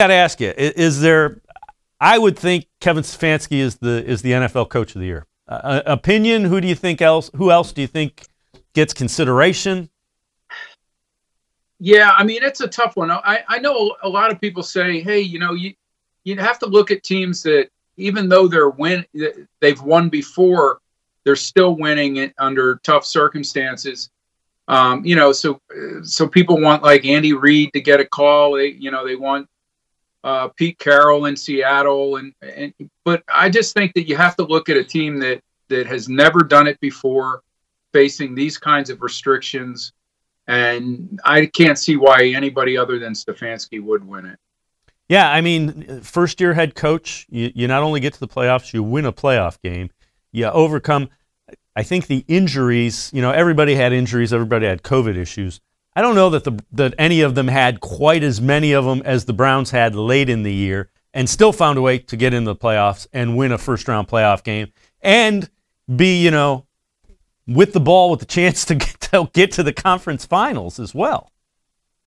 got to ask you: Is there? I would think Kevin Stefanski is the is the NFL Coach of the Year. Uh, uh, opinion? Who do you think else? Who else do you think gets consideration? Yeah, I mean it's a tough one. I I know a lot of people say, hey, you know, you you have to look at teams that even though they're win they've won before, they're still winning under tough circumstances. Um, you know, so so people want like Andy Reid to get a call. They you know they want uh, Pete Carroll in Seattle, and, and but I just think that you have to look at a team that that has never done it before, facing these kinds of restrictions, and I can't see why anybody other than Stefanski would win it. Yeah, I mean, first year head coach, you, you not only get to the playoffs, you win a playoff game, you overcome. I think the injuries, you know, everybody had injuries, everybody had COVID issues. I don't know that the that any of them had quite as many of them as the Browns had late in the year, and still found a way to get into the playoffs and win a first round playoff game and be you know with the ball with the chance to get to, get to the conference finals as well.